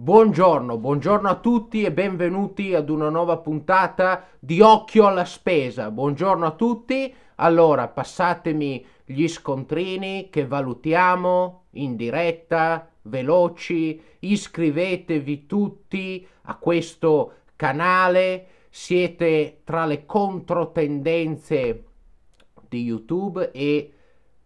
Buongiorno, buongiorno a tutti e benvenuti ad una nuova puntata di Occhio alla Spesa. Buongiorno a tutti. Allora, passatemi gli scontrini che valutiamo in diretta, veloci. Iscrivetevi tutti a questo canale. Siete tra le controtendenze di YouTube e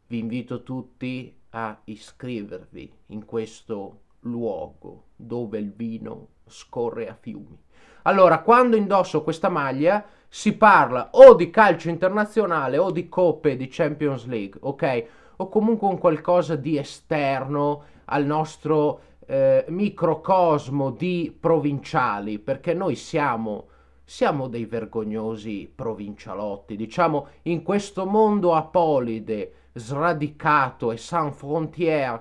vi invito tutti a iscrivervi in questo canale luogo dove il vino scorre a fiumi. Allora, quando indosso questa maglia si parla o di calcio internazionale o di coppe di Champions League, ok? O comunque un qualcosa di esterno al nostro eh, microcosmo di provinciali, perché noi siamo siamo dei vergognosi provincialotti, diciamo, in questo mondo apolide, sradicato e sans frontières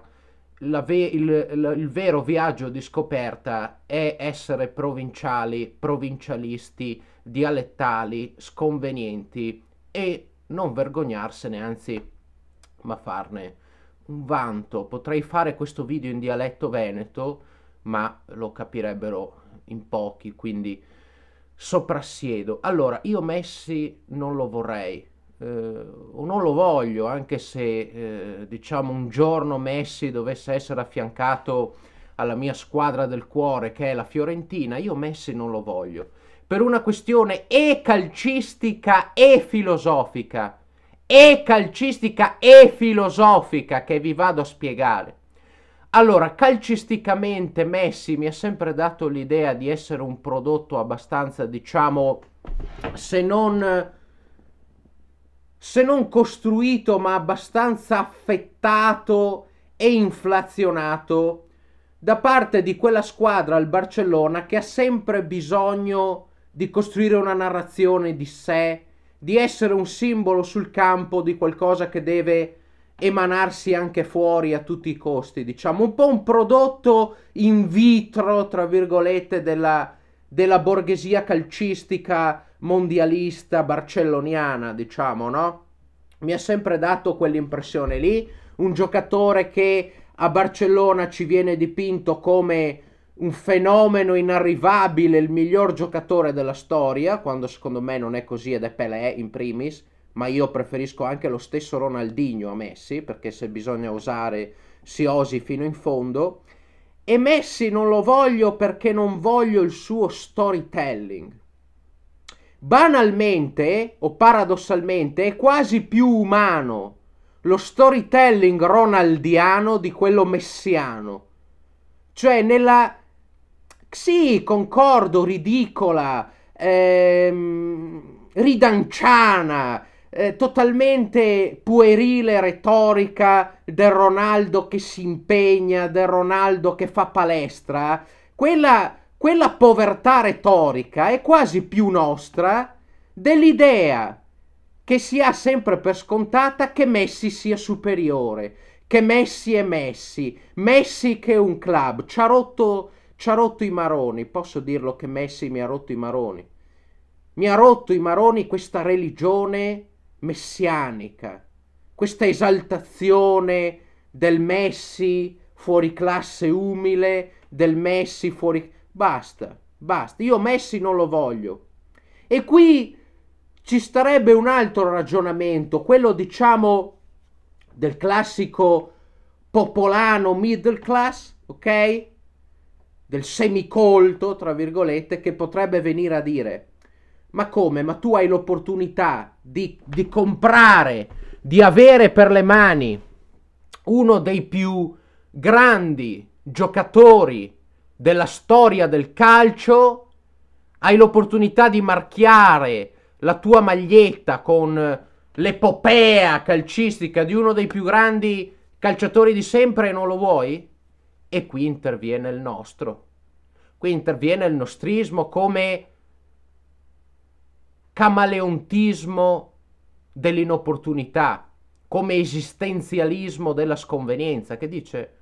ve- il, il, il, vero viaggio di scoperta è essere provinciali, provincialisti, dialettali, sconvenienti e non vergognarsene, anzi, ma farne un vanto. Potrei fare questo video in dialetto veneto, ma lo capirebbero in pochi, quindi soprassiedo. Allora, io Messi non lo vorrei, eh, o non lo voglio, anche se eh, diciamo un giorno Messi dovesse essere affiancato alla mia squadra del cuore che è la Fiorentina, io Messi non lo voglio. Per una questione e calcistica e filosofica, e calcistica e filosofica che vi vado a spiegare. Allora, calcisticamente Messi mi ha sempre dato l'idea di essere un prodotto abbastanza, diciamo, se non se non costruito ma abbastanza affettato e inflazionato da parte di quella squadra, il Barcellona, che ha sempre bisogno di costruire una narrazione di sé, di essere un simbolo sul campo di qualcosa che deve emanarsi anche fuori a tutti i costi, diciamo un po' un prodotto in vitro, tra virgolette, della, della borghesia calcistica mondialista barcelloniana, diciamo, no? Mi ha sempre dato quell'impressione lì, un giocatore che a Barcellona ci viene dipinto come un fenomeno inarrivabile, il miglior giocatore della storia, quando secondo me non è così ed è Pelé in primis, ma io preferisco anche lo stesso Ronaldinho a Messi, perché se bisogna osare si osi fino in fondo. E Messi non lo voglio perché non voglio il suo storytelling. Banalmente o paradossalmente è quasi più umano lo storytelling ronaldiano di quello messiano. Cioè nella... Sì, concordo, ridicola, ehm, ridanciana, eh, totalmente puerile retorica del Ronaldo che si impegna, del Ronaldo che fa palestra, quella, quella povertà retorica è quasi più nostra dell'idea che si ha sempre per scontata che Messi sia superiore, che Messi è Messi, Messi che è un club, ci ha rotto, ci ha rotto i maroni, posso dirlo che Messi mi ha rotto i maroni, mi ha rotto i maroni questa religione messianica, questa esaltazione del Messi fuori classe umile, del Messi fuori... Basta, basta, io Messi non lo voglio. E qui ci starebbe un altro ragionamento, quello diciamo del classico popolano middle class, ok? Del semicolto, tra virgolette, che potrebbe venire a dire ma come? Ma tu hai l'opportunità di, di comprare, di avere per le mani uno dei più grandi giocatori della storia del calcio, hai l'opportunità di marchiare la tua maglietta con l'epopea calcistica di uno dei più grandi calciatori di sempre e non lo vuoi? E qui interviene il nostro. Qui interviene il nostrismo come camaleontismo dell'inopportunità, come esistenzialismo della sconvenienza, che dice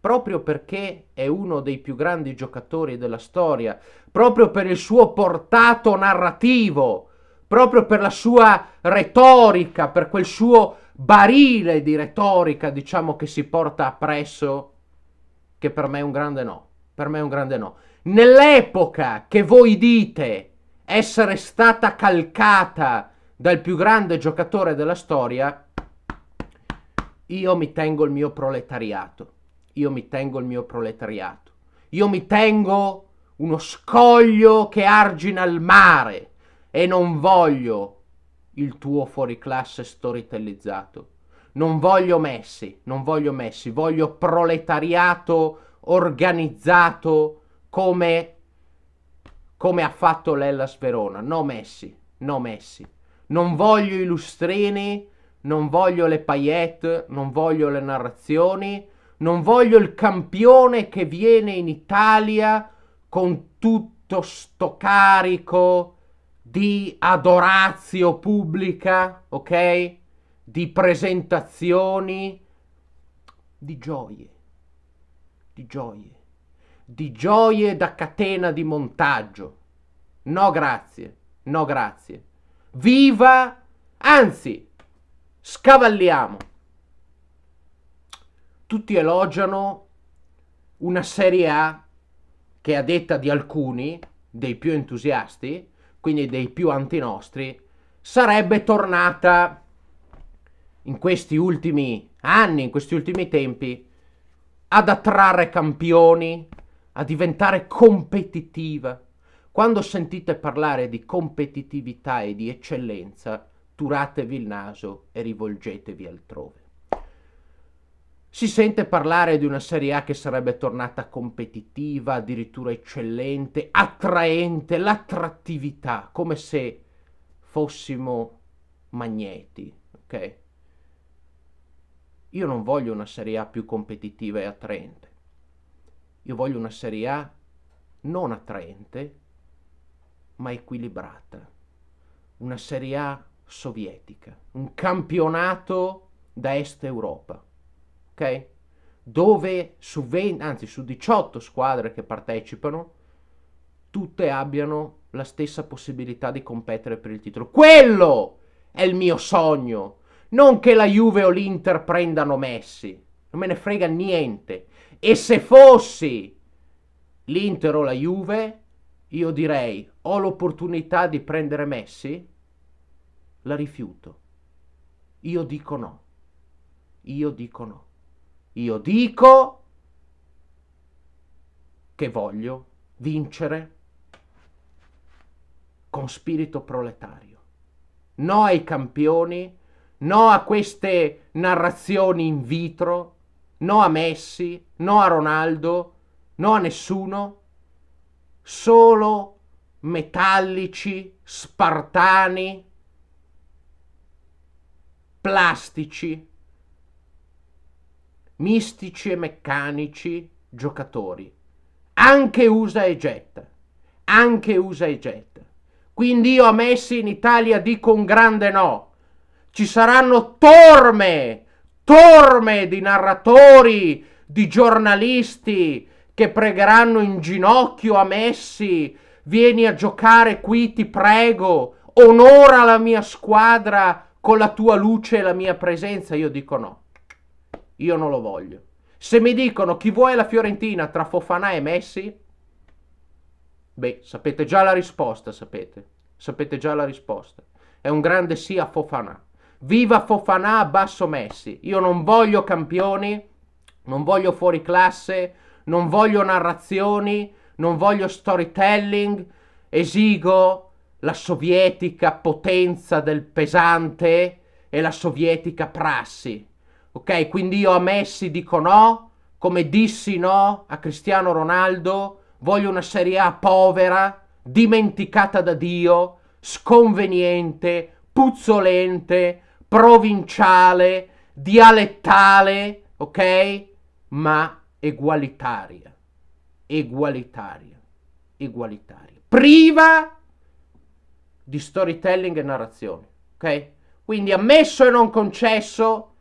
proprio perché è uno dei più grandi giocatori della storia, proprio per il suo portato narrativo, proprio per la sua retorica, per quel suo barile di retorica, diciamo, che si porta appresso, che per me è un grande no. Per me è un grande no. Nell'epoca che voi dite essere stata calcata dal più grande giocatore della storia, io mi tengo il mio proletariato. Io mi tengo il mio proletariato. Io mi tengo uno scoglio che argina il mare e non voglio il tuo fuoriclasse storitellizzato. Non voglio Messi, non voglio Messi, voglio proletariato organizzato come come ha fatto l'Ellas Verona. No Messi, no Messi. Non voglio i lustrini, non voglio le paillette, non voglio le narrazioni, non voglio il campione che viene in Italia con tutto sto carico di adorazio pubblica, ok? Di presentazioni, di gioie, di gioie di gioie da catena di montaggio. No grazie, no grazie. Viva, anzi, scavalliamo. Tutti elogiano una Serie A che a detta di alcuni, dei più entusiasti, quindi dei più antinostri, sarebbe tornata in questi ultimi anni, in questi ultimi tempi, ad attrarre campioni, a diventare competitiva. Quando sentite parlare di competitività e di eccellenza, turatevi il naso e rivolgetevi altrove. Si sente parlare di una Serie A che sarebbe tornata competitiva, addirittura eccellente, attraente, l'attrattività, come se fossimo magneti, ok? Io non voglio una Serie A più competitiva e attraente. Io voglio una Serie A non attraente, ma equilibrata. Una Serie A sovietica, un campionato da Est Europa, ok? Dove su 20, anzi su 18 squadre che partecipano, tutte abbiano la stessa possibilità di competere per il titolo. Quello è il mio sogno. Non che la Juve o l'Inter prendano Messi. Non me ne frega niente. E se fossi l'Inter o la Juve, io direi ho l'opportunità di prendere Messi? La rifiuto. Io dico no. Io dico no. Io dico che voglio vincere con spirito proletario. No ai campioni, no a queste narrazioni in vitro no a Messi, no a Ronaldo, no a nessuno, solo metallici, spartani, plastici, mistici e meccanici giocatori. Anche usa e getta, anche usa e getta. Quindi io a Messi in Italia dico un grande no. Ci saranno torme torme di narratori, di giornalisti che pregheranno in ginocchio a Messi, vieni a giocare qui, ti prego, onora la mia squadra con la tua luce e la mia presenza, io dico no. Io non lo voglio. Se mi dicono chi vuoi la Fiorentina tra Fofana e Messi, beh, sapete già la risposta, sapete. Sapete già la risposta. È un grande sì a Fofana. Viva Fofanà, basso Messi. Io non voglio campioni, non voglio fuori classe, non voglio narrazioni, non voglio storytelling. Esigo la sovietica potenza del pesante e la sovietica prassi. Ok, quindi io a Messi dico no, come dissi no a Cristiano Ronaldo, voglio una Serie A povera, dimenticata da Dio, sconveniente, puzzolente, provinciale, dialettale, ok? Ma egualitaria, egualitaria, egualitaria, priva di storytelling e narrazione, ok? Quindi ammesso e non concesso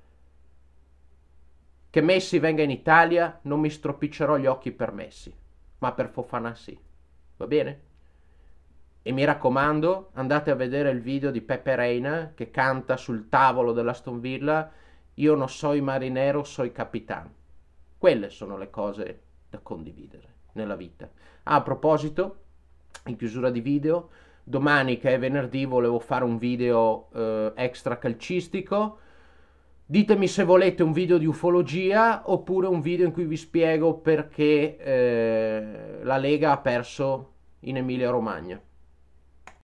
che Messi venga in Italia, non mi stropiccerò gli occhi per Messi, ma per Fofana sì. Va bene? E mi raccomando, andate a vedere il video di Pepe Reina che canta sul tavolo dell'Aston Villa Io non sono marinero, sono capitano. Quelle sono le cose da condividere nella vita. Ah, a proposito, in chiusura di video, domani che è venerdì volevo fare un video eh, extra calcistico. Ditemi se volete un video di ufologia oppure un video in cui vi spiego perché eh, la Lega ha perso in Emilia Romagna.